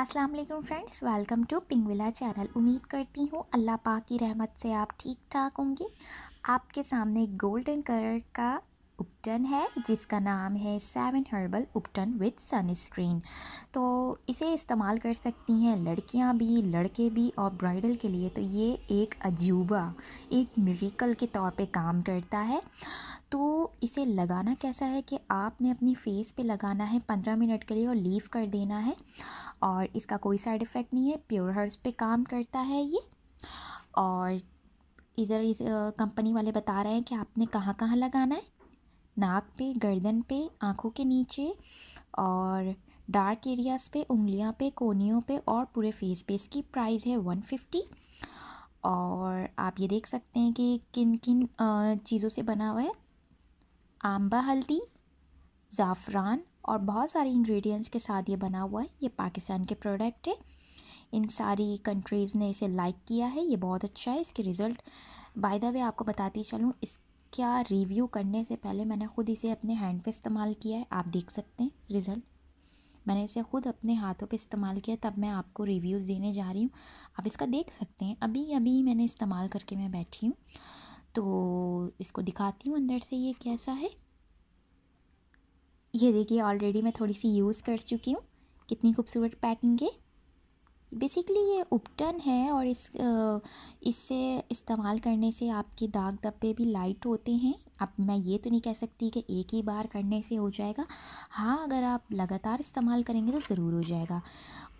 अस्सलाम वालेकुम friends welcome to पिंगविला चैनल उम्मीद करती हूँ अल्लाह पाक की रहमत से आप ठीक ठाक होंगे आपके सामने गोल्डन कलर का उपटन है जिसका नाम है सेवन हर्बल उपटन विद सनस्क्रीन तो इसे इस्तेमाल कर सकती हैं लड़कियां भी लड़के भी और ब्राइडल के लिए तो ये एक अजूबा एक मेरिकल के तौर पे काम करता है तो इसे लगाना कैसा है कि आपने अपनी फेस पे लगाना है पंद्रह मिनट के लिए और लीव कर देना है और इसका कोई साइड इफ़ेक्ट नहीं है प्योर हर्ब्स पर काम करता है ये और इधर इस कंपनी वाले बता रहे हैं कि आपने कहाँ कहाँ लगाना है नाक पे गर्दन पे आँखों के नीचे और डार्क एरियाज़ पे उंगलियाँ पे कोनियों पे और पूरे फेस पे इसकी प्राइस है वन फिफ्टी और आप ये देख सकते हैं कि किन किन चीज़ों से बना हुआ है आम्बा हल्दी ज़ाफ़रान और बहुत सारे इंग्रेडिएंट्स के साथ ये बना हुआ है ये पाकिस्तान के प्रोडक्ट है इन सारी कंट्रीज़ ने इसे लाइक किया है ये बहुत अच्छा है इसके रिज़ल्ट बाय द वे आपको बताती चलूँ इस क्या रिव्यू करने से पहले मैंने ख़ुद इसे अपने हैंड पे इस्तेमाल किया है आप देख सकते हैं रिज़ल्ट मैंने इसे ख़ुद अपने हाथों पे इस्तेमाल किया तब मैं आपको रिव्यूज़ देने जा रही हूँ आप इसका देख सकते हैं अभी अभी मैंने इस्तेमाल करके मैं बैठी हूँ तो इसको दिखाती हूँ अंदर से ये कैसा है ये देखिए ऑलरेडी मैं थोड़ी सी यूज़ कर चुकी हूँ कितनी खूबसूरत पैकिंग है बेसिकली ये उपटन है और इस इससे इस्तेमाल करने से आपके दाग धब्बे भी लाइट होते हैं अब मैं ये तो नहीं कह सकती कि एक ही बार करने से हो जाएगा हाँ अगर आप लगातार इस्तेमाल करेंगे तो ज़रूर हो जाएगा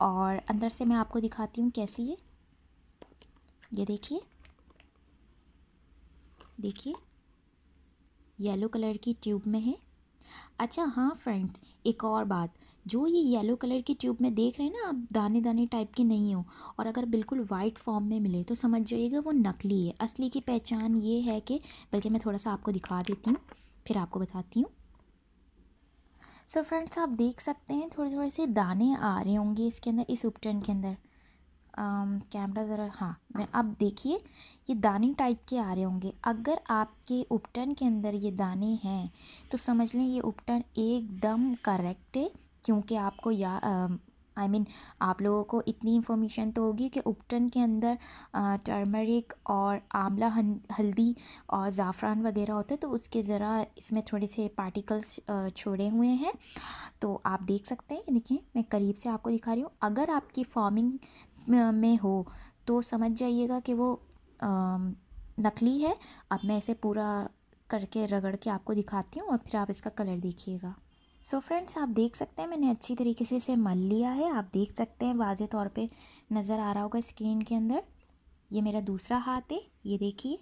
और अंदर से मैं आपको दिखाती हूँ कैसी है ये देखिए देखिए येलो कलर की ट्यूब में है अच्छा हाँ फ्रेंड्स एक और बात जो ये येलो कलर की ट्यूब में देख रहे हैं ना आप दाने दाने टाइप के नहीं हो और अगर बिल्कुल वाइट फॉर्म में मिले तो समझ जाइएगा वो नकली है असली की पहचान ये है कि बल्कि मैं थोड़ा सा आपको दिखा देती हूँ फिर आपको बताती हूँ सो so फ्रेंड्स आप देख सकते हैं थोड़े थोड़े से दाने आ रहे होंगे इसके अंदर इस उपटन के अंदर कैमरा ज़रा हाँ मैं हाँ। अब देखिए ये दाने टाइप के आ रहे होंगे अगर आपके उपटन के अंदर ये दाने हैं तो समझ लें ये उपटन एकदम करेक्ट है क्योंकि आपको या आई I मीन mean, आप लोगों को इतनी इन्फॉर्मेशन तो होगी कि उपटन के अंदर टर्मरिक और आंवला हल्दी और ज़ाफ़रान वगैरह होते हैं तो उसके ज़रा इसमें थोड़े से पार्टिकल्स छोड़े हुए हैं तो आप देख सकते हैं देखिए मैं करीब से आपको दिखा रही हूँ अगर आपकी फॉर्मिंग में हो तो समझ जाइएगा कि वो नकली है अब मैं इसे पूरा करके रगड़ के आपको दिखाती हूँ और फिर आप इसका कलर देखिएगा सो so फ्रेंड्स आप देख सकते हैं मैंने अच्छी तरीके से इसे मल लिया है आप देख सकते हैं वाजे तौर पे नज़र आ रहा होगा स्क्रीन के अंदर ये मेरा दूसरा हाथ है ये देखिए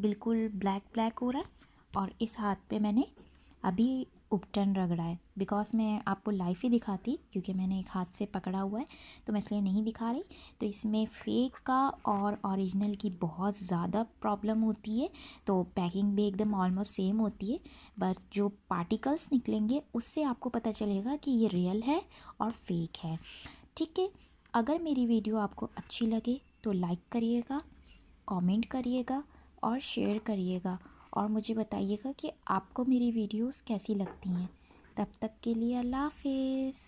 बिल्कुल ब्लैक ब्लैक हो रहा है और इस हाथ पे मैंने अभी उपटन रग रहा है बिकॉज मैं आपको लाइफ ही दिखाती क्योंकि मैंने एक हाथ से पकड़ा हुआ है तो मैं इसलिए नहीं दिखा रही तो इसमें फेक का और ओरिजिनल की बहुत ज़्यादा प्रॉब्लम होती है तो पैकिंग भी एकदम ऑलमोस्ट सेम होती है बस जो पार्टिकल्स निकलेंगे उससे आपको पता चलेगा कि ये रियल है और फेक है ठीक है अगर मेरी वीडियो आपको अच्छी लगे तो लाइक करिएगा कॉमेंट करिएगा और शेयर करिएगा और मुझे बताइएगा कि आपको मेरी वीडियोस कैसी लगती हैं तब तक के लिए अल्लाह हाफिज़